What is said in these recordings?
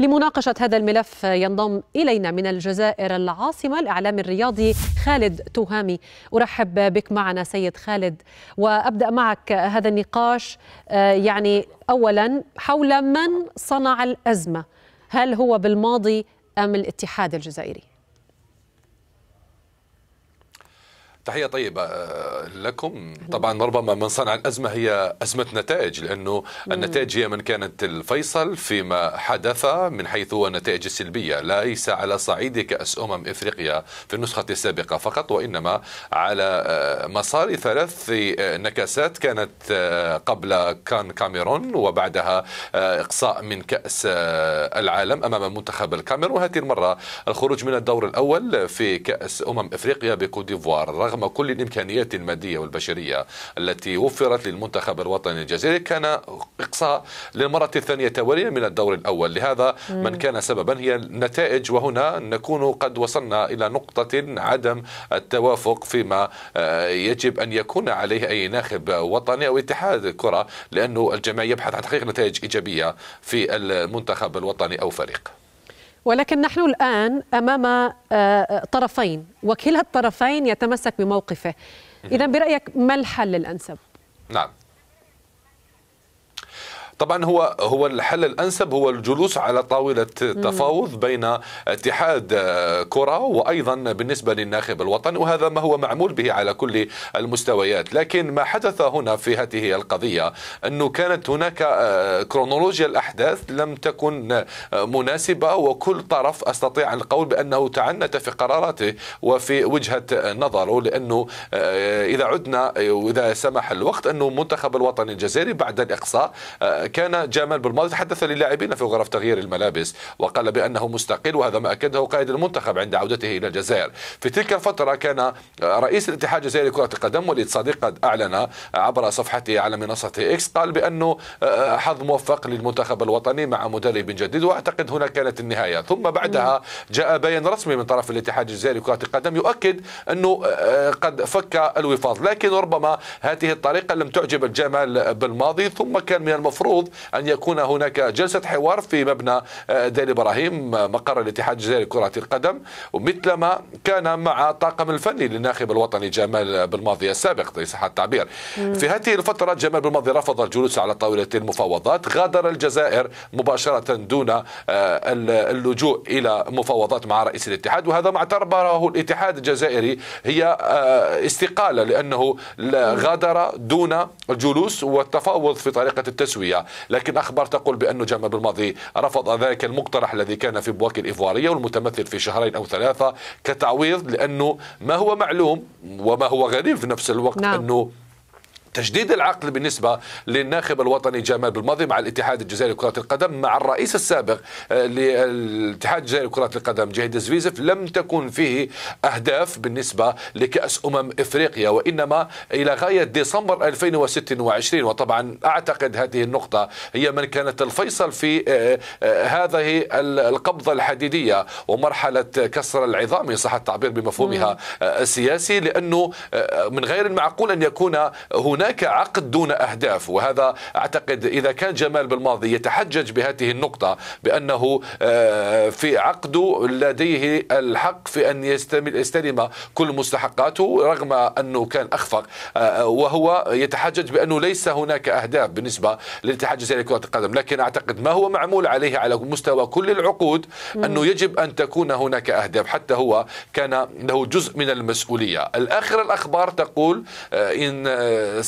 لمناقشة هذا الملف ينضم إلينا من الجزائر العاصمة الإعلام الرياضي خالد توهامي أرحب بك معنا سيد خالد وأبدأ معك هذا النقاش آه، يعني أولا حول من صنع الأزمة هل هو بالماضي أم الاتحاد الجزائري؟ تحية طيبة آه، لكم طبعا ربما من صنع الأزمة هي أزمة نتائج لأنه النتائج هي من كانت الفيصل فيما حدث من حيث النتائج السلبية ليس على صعيد كأس أمم إفريقيا في النسخة السابقة فقط وإنما على آه، مسار ثلاث نكسات كانت آه، قبل كان كاميرون وبعدها إقصاء من كأس العالم أمام منتخب الكاميرون وهذه المرة الخروج من الدور الأول في كأس أمم إفريقيا بكوت ديفوار رغم رغم كل الإمكانيات المادية والبشرية التي وفرت للمنتخب الوطني الجزائري كان إقصاء للمرة الثانية تواليا من الدور الأول لهذا من كان سببا هي النتائج وهنا نكون قد وصلنا إلى نقطة عدم التوافق فيما آه، يجب أن يكون عليه أي ناخب وطني أو اتحاد كرة لأنه الجميع يبحث عن تحقيق نتائج إيجابية في المنتخب الوطني أو فريق ولكن نحن الآن أمام آه، طرفين وكلا الطرفين يتمسك بموقفه إذا برأيك ما الحل الأنسب؟ نعم طبعا هو هو الحل الانسب هو الجلوس على طاوله تفاوض بين اتحاد كره وايضا بالنسبه للناخب الوطني وهذا ما هو معمول به على كل المستويات لكن ما حدث هنا في هذه القضيه انه كانت هناك آه، كرونولوجيا الاحداث لم تكن آه، مناسبه وكل طرف استطيع القول بانه تعنت في قراراته وفي وجهه نظره لانه آه، اذا عدنا واذا سمح الوقت انه المنتخب الوطني الجزائري بعد الاقصاء كان جمال بالماضي تحدث للاعبين في غرف تغيير الملابس وقال بأنه مستقل وهذا ما أكده قائد المنتخب عند عودته إلى الجزائر في تلك الفترة كان رئيس الاتحاد الجزائري لكرة القدم وليد صديق قد أعلن عبر صفحته على منصة إكس قال بأنه آه، حظ موفق للمنتخب الوطني مع مدرب جديد وأعتقد هنا كانت النهاية ثم بعدها جاء بيان رسمي من طرف الاتحاد الجزائري لكرة القدم يؤكد أنه آه، قد فك الوفاض لكن ربما هذه الطريقة لم تعجب الجمال بالماضي ثم كان من المفروض المفروض أن يكون هناك جلسة حوار في مبنى آه، دير إبراهيم مقر الاتحاد الجزائري لكرة القدم ومثلما كان مع الطاقم الفني للناخب الوطني جمال بالماضي السابق صح التعبير في هذه الفترة جمال بالماضي رفض الجلوس على طاولة المفاوضات غادر الجزائر مباشرة دون آه، اللجوء إلى مفاوضات مع رئيس الاتحاد وهذا ما اعتبره الاتحاد الجزائري هي آه، استقالة لأنه غادر دون الجلوس والتفاوض في طريقة التسوية لكن أخبار تقول بأنه جامع بالماضي رفض ذلك المقترح الذي كان في بواكي الإيفوارية والمتمثل في شهرين أو ثلاثة كتعويض لأنه ما هو معلوم وما هو غريب في نفس الوقت نعم. أنه تجديد العقل بالنسبة للناخب الوطني جمال بالماضي مع الاتحاد الجزائري لكرة القدم مع الرئيس السابق آه، للاتحاد الجزائري لكرة القدم جهيد زفيزف لم تكن فيه أهداف بالنسبة لكأس أمم إفريقيا وإنما إلى غاية ديسمبر 2026 وطبعا أعتقد هذه النقطة هي من كانت الفيصل في آه، آه، هذه القبضة الحديدية ومرحلة كسر العظام صح التعبير بمفهومها السياسي لأنه من غير المعقول أن يكون هناك هناك عقد دون أهداف وهذا أعتقد إذا كان جمال بالماضي يتحجج بهذه النقطة بأنه آه، في عقده لديه الحق في أن يستلم كل مستحقاته رغم أنه كان أخفق آه، وهو يتحجج بأنه ليس هناك أهداف بالنسبة للاتحاد الجزائري لكرة القدم لكن أعتقد ما هو معمول عليه على مستوى كل العقود أنه يجب أن تكون هناك أهداف حتى هو كان له جزء من المسؤولية الآخر الأخبار تقول آه، إن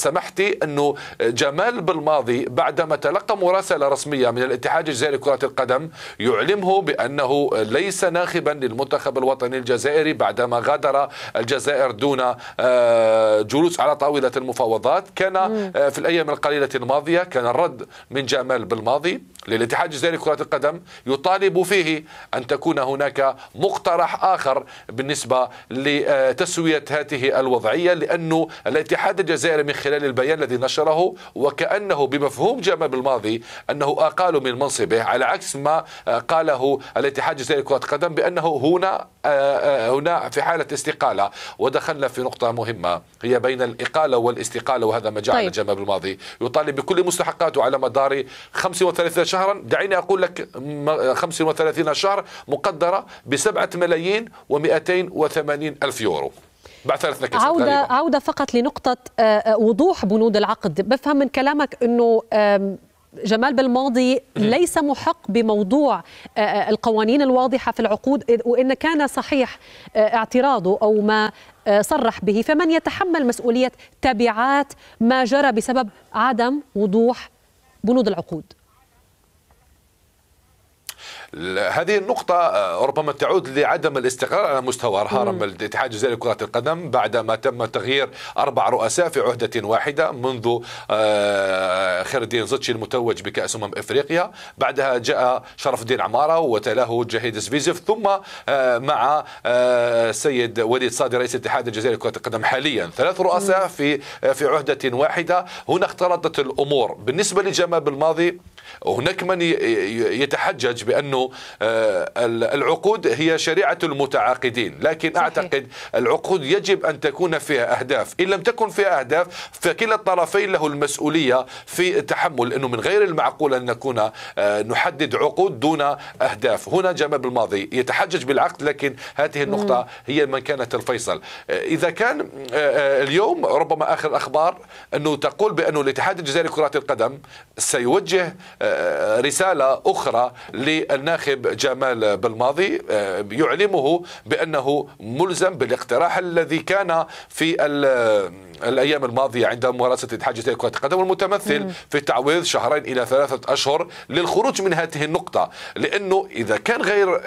سمحتي أنه جمال بالماضي بعدما تلقى مراسلة رسمية من الاتحاد الجزائري لكرة القدم يعلمه بأنه ليس ناخبا للمنتخب الوطني الجزائري بعدما غادر الجزائر دون آه، جلوس على طاولة المفاوضات كان آه، في الأيام القليلة الماضية كان الرد من جمال بالماضي للاتحاد الجزائري لكرة القدم يطالب فيه أن تكون هناك مقترح آخر بالنسبة لتسوية هذه الوضعية لأنه الاتحاد الجزائري من خلال خلال البيان الذي نشره وكأنه بمفهوم جامع بالماضي أنه أقال من منصبه على عكس ما آه، قاله الاتحاد الجزائري لكرة القدم بأنه هنا آه، آه، هنا في حالة استقالة ودخلنا في نقطة مهمة هي بين الإقالة والاستقالة وهذا ما جعل طيب. جمال بالماضي يطالب بكل مستحقاته على مدار 35 شهرا دعيني أقول لك 35 شهر مقدرة ب 7 ملايين و280 ألف يورو بعترف لك عودة تقريبا. عودة فقط لنقطة آه، آه، وضوح بنود العقد بفهم من كلامك أنه جمال بالماضي ليس محق بموضوع آه، القوانين الواضحة في العقود وإن كان صحيح اعتراضه أو ما صرح به فمن يتحمل مسؤولية تبعات ما جرى بسبب عدم وضوح بنود العقود هذه النقطة آه، ربما تعود لعدم الاستقرار على مستوى هرم الاتحاد الجزائري لكرة القدم بعدما تم تغيير أربع رؤساء في عهدة واحدة منذ آه، خير الدين زتشي المتوج بكأس أمم إفريقيا بعدها جاء شرف الدين عمارة وتلاه جهيد سفيزف ثم آه، مع السيد وليد صادي رئيس الاتحاد الجزائري لكرة القدم حاليا ثلاث رؤساء في في عهدة واحدة هنا اختلطت الأمور بالنسبة لجمال بالماضي هناك من يتحجج بأنه آه، العقود هي شريعة المتعاقدين لكن أعتقد العقود يجب أن تكون فيها أهداف إن لم تكن فيها أهداف فكلا الطرفين له المسؤولية في تحمل أنه من غير المعقول أن نكون آه، نحدد عقود دون أهداف هنا جمال الماضي يتحجج بالعقد لكن هذه النقطة هي من كانت الفيصل آه، إذا كان اليوم ربما آخر الأخبار أنه تقول بأنه الاتحاد الجزائري لكرة القدم سيوجه آه، رسالة أخرى للناخب جمال بالماضي آه، يعلمه بأنه ملزم بالاقتراح الذي كان في آه، الأيام الماضية عند ممارسة حاجتي كرة القدم المتمثل في تعويض شهرين إلى ثلاثة أشهر للخروج من هذه النقطة لأنه إذا كان غير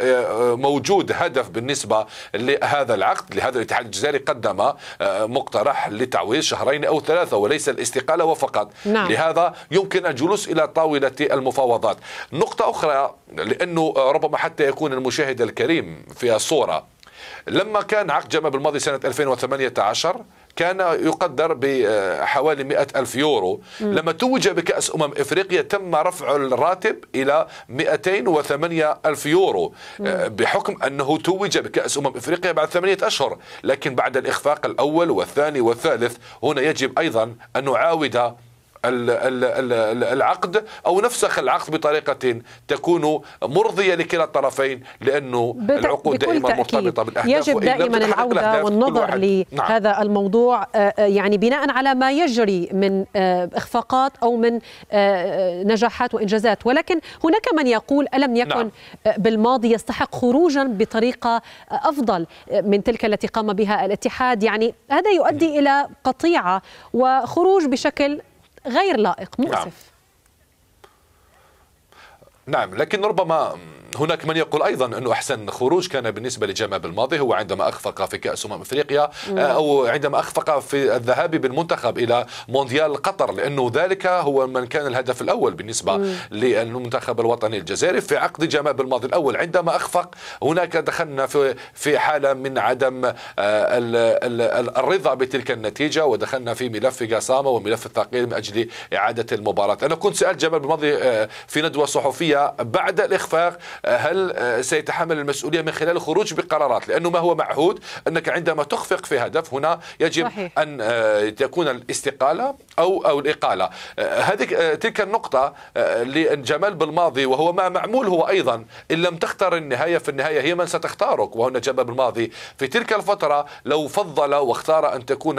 موجود هدف بالنسبة لهذا العقد لهذا الاتحاد الجزائري قدم مقترح لتعويض شهرين أو ثلاثة وليس الاستقالة وفقط نعم. لهذا يمكن الجلوس إلى طاولة المفاوضات نقطة أخرى لأنه ربما حتى يكون المشاهد الكريم في الصورة لما كان عقد جمع بالماضي سنة 2018 كان يقدر بحوالي 100 ألف يورو م. لما توج بكأس أمم إفريقيا تم رفع الراتب إلى 208 ألف يورو م. آه، بحكم أنه توج بكأس أمم إفريقيا بعد ثمانية أشهر لكن بعد الإخفاق الأول والثاني والثالث هنا يجب أيضا أن نعاود العقد أو نفسخ العقد بطريقة تكون مرضية لكلا الطرفين لأنه العقود دائما مرتبطة بالأهداف يجب دائما العودة والنظر لهذا نعم. الموضوع آه، آه، يعني بناء على ما يجري من آه، إخفاقات أو من نجاحات وإنجازات ولكن هناك من يقول ألم يكن نعم. بالماضي يستحق خروجا بطريقة أفضل من تلك التي قام بها الاتحاد يعني هذا يؤدي إلى قطيعة وخروج بشكل غير لائق مؤسف نعم. نعم لكن ربما هناك من يقول ايضا انه احسن خروج كان بالنسبه لجمال بالماضي هو عندما اخفق في كاس امم افريقيا نعم. آه، او عندما اخفق في الذهاب بالمنتخب الى مونديال قطر لانه ذلك هو من كان الهدف الاول بالنسبه للمنتخب الوطني الجزائري في عقد جمال بالماضي الاول عندما اخفق هناك دخلنا في في حاله من عدم آه، الرضا بتلك النتيجه ودخلنا في ملف قاسامه وملف الثقيل من اجل اعاده المباراه انا كنت سالت جمال بالماضي آه، في ندوه صحفيه السعودية بعد الإخفاق آه، هل آه، سيتحمل المسؤولية من خلال الخروج بقرارات لأنه ما هو معهود أنك عندما تخفق في هدف هنا يجب صحيح. أن آه، تكون الاستقالة أو أو الإقالة هذه تلك النقطة لجمال بالماضي وهو ما معمول هو أيضا إن لم تختار النهاية في النهاية هي من ستختارك وهنا جمال بالماضي في تلك الفترة لو فضل واختار أن تكون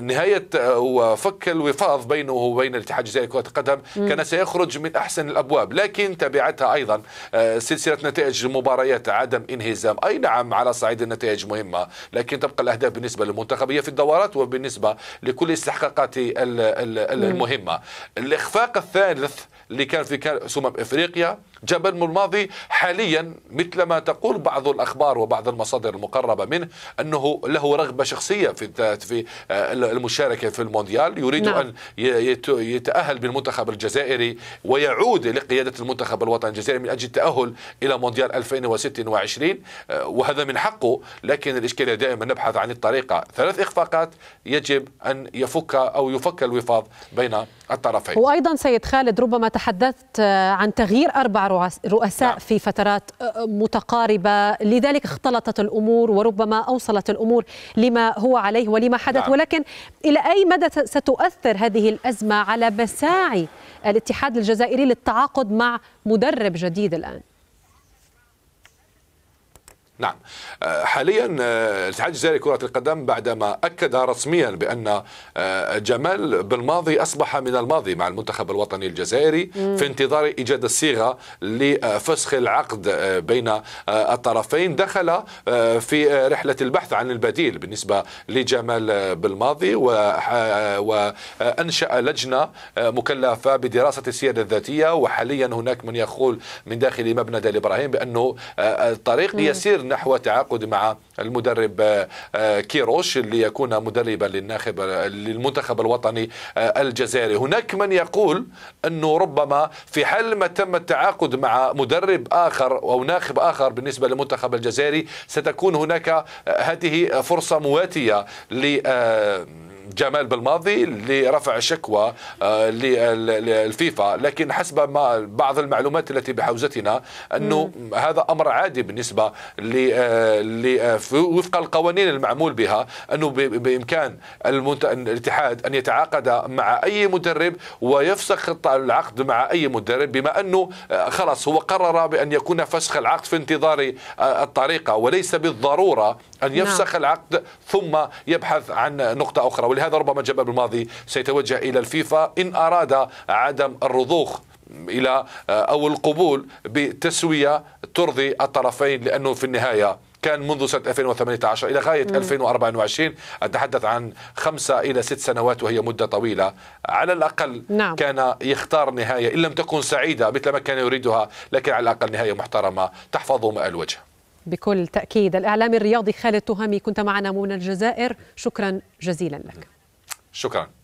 نهاية وفك الوفاض بينه وبين الاتحاد الجزائري لكرة القدم كان سيخرج من أحسن الأبواب لكن تبعتها أيضا آه، سلسلة نتائج المباريات عدم انهزام أي نعم على صعيد النتائج مهمة لكن تبقى الأهداف بالنسبة للمنتخب هي في الدورات وبالنسبة لكل الاستحقاقات المهمة الإخفاق الثالث اللي كان في سمم إفريقيا جبل مرماضي حاليا مثل ما تقول بعض الأخبار وبعض المصادر المقربة منه أنه له رغبة شخصية في في آه، المشاركة في المونديال يريد نعم. أن يتأهل بالمنتخب الجزائري ويعود لقيادة المنتخب الوطني الجزائري من أجل التأهل إلى مونديال 2026 آه، وهذا من حقه لكن الإشكالية دائما نبحث عن الطريقة ثلاث إخفاقات يجب أن يفك أو يفك الوفاض بين الطرفين وايضا سيد خالد ربما تحدثت آه، عن تغيير اربع رؤساء نعم. في فترات آه، آه، متقاربه لذلك اختلطت الامور وربما اوصلت الامور لما هو عليه ولما حدث نعم. ولكن الى اي مدى ستؤثر هذه الازمه على مساعي الاتحاد الجزائري للتعاقد مع مدرب جديد الان نعم آه، حاليا آه، الاتحاد الجزائري لكرة القدم بعدما أكد رسميا بأن آه، جمال بالماضي أصبح من الماضي مع المنتخب الوطني الجزائري مم. في انتظار إيجاد الصيغة لفسخ العقد بين الطرفين دخل في رحلة البحث عن البديل بالنسبة لجمال بالماضي وأنشأ لجنة مكلفة بدراسة السيادة الذاتية وحاليا هناك من يقول من داخل مبنى دال إبراهيم بأنه الطريق يسير نحو تعاقد مع المدرب آه، آه، كيروش ليكون مدربا للناخب للمنتخب الوطني آه، الجزائري هناك من يقول أنه ربما في حال ما تم التعاقد مع مدرب آخر أو ناخب آخر بالنسبة للمنتخب الجزائري ستكون هناك هذه فرصة مواتية ل جمال بالماضي لرفع شكوى آه، للفيفا لكن حسب ما بعض المعلومات التي بحوزتنا أنه مم. هذا أمر عادي بالنسبة آه، آه، وفق القوانين المعمول بها أنه بإمكان الاتحاد أن يتعاقد مع أي مدرب ويفسخ العقد مع أي مدرب بما أنه خلاص هو قرر بأن يكون فسخ العقد في انتظار الطريقة وليس بالضرورة أن نعم. يفسخ العقد ثم يبحث عن نقطة أخرى ولهذا ربما جبل بالماضي سيتوجه إلى الفيفا إن أراد عدم الرضوخ الى آه، او القبول بتسويه ترضي الطرفين لانه في النهايه كان منذ سنة 2018 إلى غاية مم. 2024 أتحدث عن خمسة إلى ست سنوات وهي مدة طويلة على الأقل نعم. كان يختار نهاية إن لم تكن سعيدة مثل ما كان يريدها لكن على الأقل نهاية محترمة تحفظ ماء الوجه بكل تأكيد الإعلام الرياضي خالد تهامي كنت معنا من الجزائر شكرا جزيلا لك شكرا